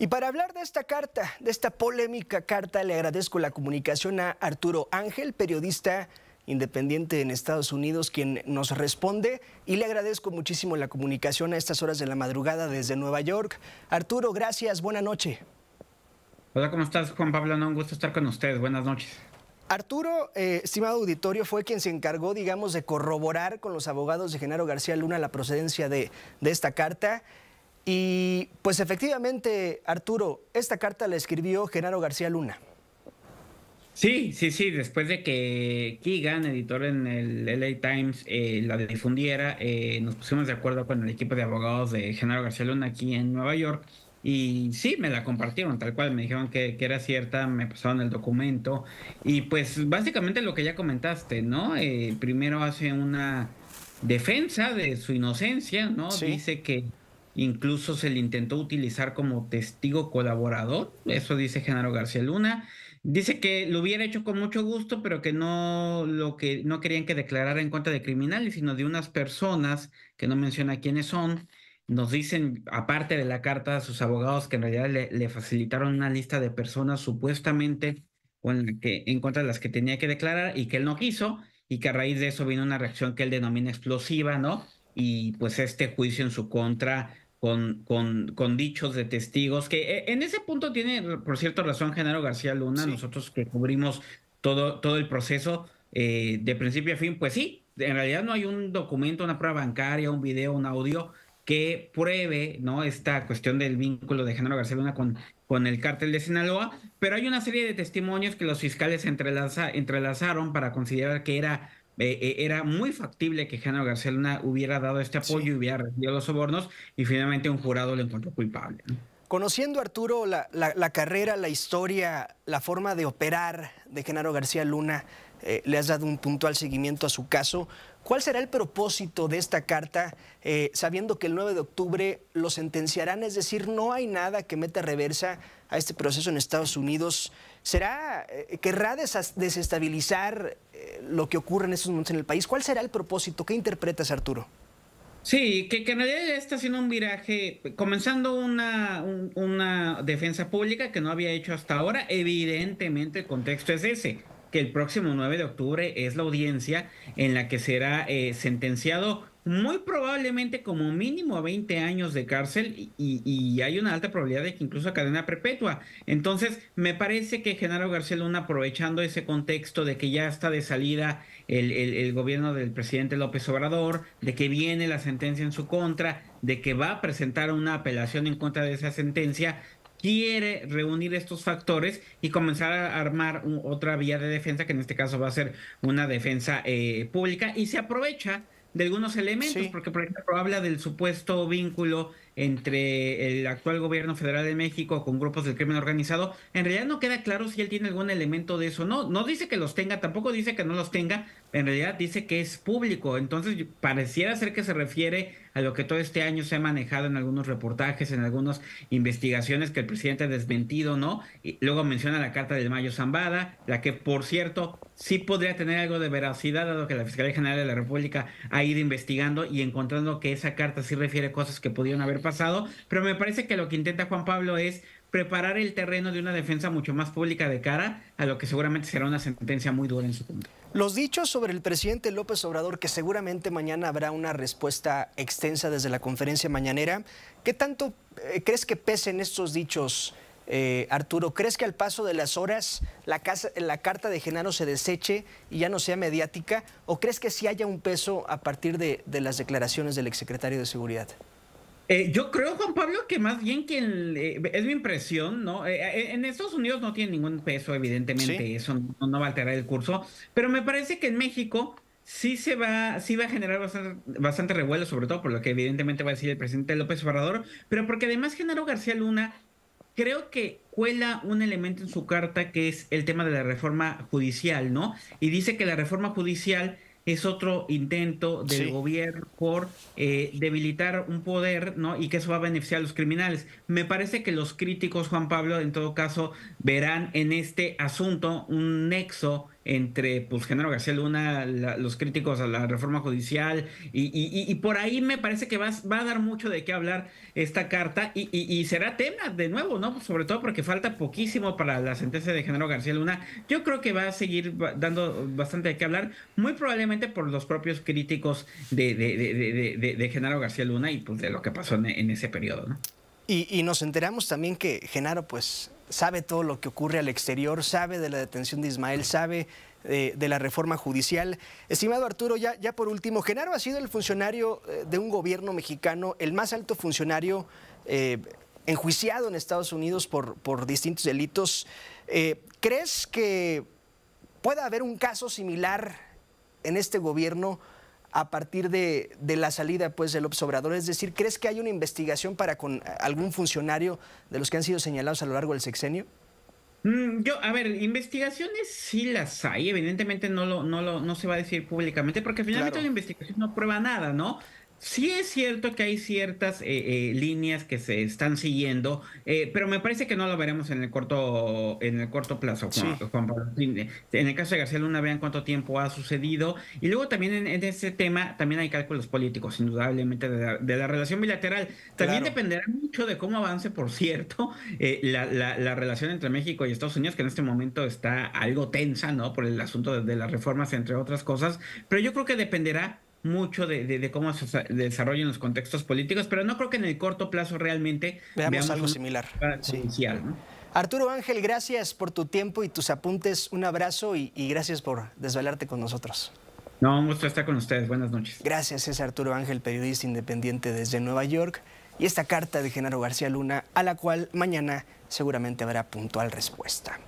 Y para hablar de esta carta, de esta polémica carta, le agradezco la comunicación a Arturo Ángel, periodista independiente en Estados Unidos, quien nos responde y le agradezco muchísimo la comunicación a estas horas de la madrugada desde Nueva York. Arturo, gracias, buena noche. Hola, ¿cómo estás, Juan Pablo? un gusto estar con ustedes, buenas noches. Arturo, eh, estimado auditorio, fue quien se encargó, digamos, de corroborar con los abogados de Genaro García Luna la procedencia de esta carta. Y pues efectivamente, Arturo, esta carta la escribió Genaro García Luna. Sí, sí, sí, después de que Keegan, editor en el LA Times, eh, la difundiera, eh, nos pusimos de acuerdo con el equipo de abogados de Genaro García Luna aquí en Nueva York. Y sí, me la compartieron tal cual, me dijeron que, era cierta, me pasaron el documento. Y pues básicamente lo que ya comentaste, ¿no? Eh, primero hace una defensa de su inocencia, ¿no? Dice que Incluso se le intentó utilizar como testigo colaborador, mm. eso dice Genaro García Luna. Dice que lo hubiera hecho con mucho gusto, pero que no lo que no querían que declarara en contra de criminales, sino de unas personas que no menciona quiénes son. Nos dicen, aparte de la carta a sus abogados, que en realidad le, le facilitaron una lista de personas supuestamente que, en contra de las que tenía que declarar y que él no quiso, y que a raíz de eso vino una reacción que él denomina explosiva, ¿no? y pues este juicio en su contra con, con, con, dichos de testigos, que eh, en ese punto tiene, por cierto, razón Genaro García Luna, nosotros que cubrimos todo, todo el proceso eh, de principio a fin, pues sí, en realidad no hay un documento, una prueba bancaria, un video, un audio que pruebe ¿no? esta cuestión del vínculo de Genaro García Luna con, con el cártel de Sinaloa, pero hay una serie de testimonios que los fiscales entrelazaron para considerar que era eh, eh, era muy factible que Genaro García Luna hubiera dado este apoyo y hubiera recibido los sobornos y finalmente un jurado lo encontró culpable. Conociendo, Arturo, la, carrera, la historia, la forma de operar de Genaro García Luna, eh, le has dado un puntual seguimiento a su caso. ¿Cuál será el propósito de esta carta, sabiendo que el 9 de octubre lo sentenciarán? Es decir, no hay nada que meta reversa a este proceso en Estados Unidos. ¿Será, eh, querrá desestabilizar eh, lo que ocurre en estos momentos en el país? ¿Cuál será el propósito? ¿Qué interpretas, Arturo? Sí, que, que ya está haciendo un viraje, comenzando una, una defensa pública que no había hecho hasta ahora. Evidentemente el contexto es ese, que el próximo 9 de octubre es la audiencia en la que será eh, sentenciado muy probablemente como mínimo a 20 años de cárcel y, hay una alta probabilidad de que incluso cadena perpetua. Entonces, me parece que Genaro García Luna, aprovechando ese contexto de que ya está de salida el, gobierno del presidente López Obrador, de que viene la sentencia en su contra, de que va a presentar una apelación en contra de esa sentencia, quiere reunir estos factores y comenzar a armar otra vía de defensa, que en este caso va a ser una defensa eh, pública, y se aprovecha de algunos elementos, porque por ejemplo habla del supuesto vínculo entre el actual gobierno federal de México con grupos del crimen organizado. En realidad no queda claro si él tiene algún elemento de eso. No, no dice que los tenga, tampoco dice que no los tenga. En realidad dice que es público. Entonces pareciera ser que se refiere a lo que todo este año se ha manejado en algunos reportajes, en algunas investigaciones que el presidente ha desmentido, ¿no? Y luego menciona la carta del Mayo Zambada, la que por cierto sí podría tener algo de veracidad, dado que la Fiscalía General de la República ha ha ido investigando y encontrando que esa carta sí refiere cosas que pudieron haber pasado, pero me parece que lo que intenta Juan Pablo es preparar el terreno de una defensa mucho más pública de cara a lo que seguramente será una sentencia muy dura en su punto. Los dichos sobre el presidente López Obrador, que seguramente mañana habrá una respuesta extensa desde la conferencia mañanera, ¿qué tanto eh, crees que pesen estos dichos? Eh, Arturo, ¿crees que al paso de las horas la, casa, la carta de Genaro se deseche y ya no sea mediática? ¿O crees que sí haya un peso a partir de, las declaraciones del exsecretario de Seguridad? Eh, yo creo, Juan Pablo, que más bien quien es mi impresión, ¿no? Eh, en Estados Unidos no tiene ningún peso, evidentemente, eso no, va a alterar el curso, pero me parece que en México sí se va, sí va a generar bastante, bastante revuelo, sobre todo por lo que evidentemente va a decir el presidente López Obrador, pero porque además Genaro García Luna creo que cuela un elemento en su carta que es el tema de la reforma judicial, ¿no? Y dice que la reforma judicial es otro intento del gobierno por eh, debilitar un poder, ¿no? Y que eso va a beneficiar a los criminales. Me parece que los críticos, Juan Pablo, en todo caso, verán en este asunto un nexo entre pues Genaro García Luna, los críticos a la reforma judicial y, por ahí me parece que va, va a dar mucho de qué hablar esta carta y, será tema de nuevo, ¿no? Pues, sobre todo porque falta poquísimo para la sentencia de Genaro García Luna. Yo creo que va a seguir dando bastante de qué hablar, muy probablemente por los propios críticos de, de, Genaro García Luna y pues de lo que pasó en, ese periodo, ¿no? Y, y nos enteramos también que Genaro pues sabe todo lo que ocurre al exterior, sabe de la detención de Ismael, sabe eh, de, la reforma judicial. Estimado Arturo, ya, ya, por último, Genaro ha sido el funcionario eh, de un gobierno mexicano, el más alto funcionario eh, enjuiciado en Estados Unidos por, distintos delitos. ¿Crees que pueda haber un caso similar en este gobierno a partir de, la salida pues, del observador? Es decir, ¿crees que hay una investigación para con algún funcionario de los que han sido señalados a lo largo del sexenio? Mm, yo, a ver, investigaciones sí las hay, evidentemente no lo, no lo, no se va a decir públicamente, porque finalmente la investigación no prueba nada, ¿no? Sí es cierto que hay ciertas eh, eh, líneas que se están siguiendo, eh, pero me parece que no lo veremos en el corto, en el corto plazo, En el caso de García Luna, vean cuánto tiempo ha sucedido. Y luego también en, este ese tema, también hay cálculos políticos, indudablemente, de la, de la relación bilateral. También dependerá mucho de cómo avance, por cierto, la, la, relación entre México y Estados Unidos, que en este momento está algo tensa, ¿no? Por el asunto de las reformas, entre otras cosas. Pero yo creo que dependerá mucho de, cómo se desarrollan los contextos políticos, pero no creo que en el corto plazo realmente veamos, algo similar. Arturo Ángel, gracias por tu tiempo y tus apuntes. Un abrazo y, y gracias por desvelarte con nosotros. No, un gusto estar con ustedes. Buenas noches. Gracias, es Arturo Ángel, periodista independiente desde Nueva York. Y esta carta de Genaro García Luna, a la cual mañana seguramente habrá puntual respuesta.